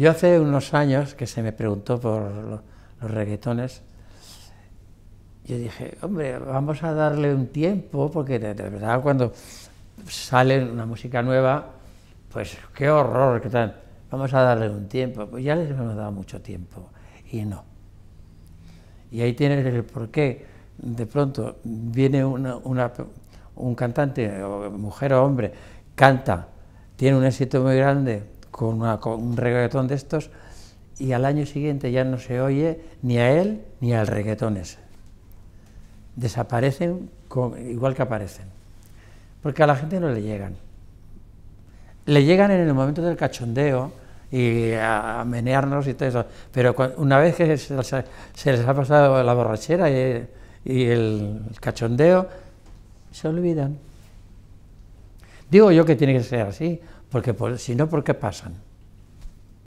Yo hace unos años que se me preguntó por los, reggaetones, yo dije, hombre, vamos a darle un tiempo, porque de, verdad cuando sale una música nueva, pues qué horror, qué tal. Vamos a darle un tiempo. Pues ya les hemos dado mucho tiempo y no. Y ahí tienes el porqué. De pronto viene un cantante, mujer o hombre, canta, tiene un éxito muy grande, con, un reggaetón de estos y al año siguiente ya no se oye ni a él ni al reggaetón ese. Desaparecen igual que aparecen, porque a la gente no le llegan. Le llegan en el momento del cachondeo y a, menearnos y todo eso, pero una vez que se, les ha pasado la borrachera y, el cachondeo, se olvidan. Digo yo que tiene que ser así, porque pues, si no, ¿por qué pasan?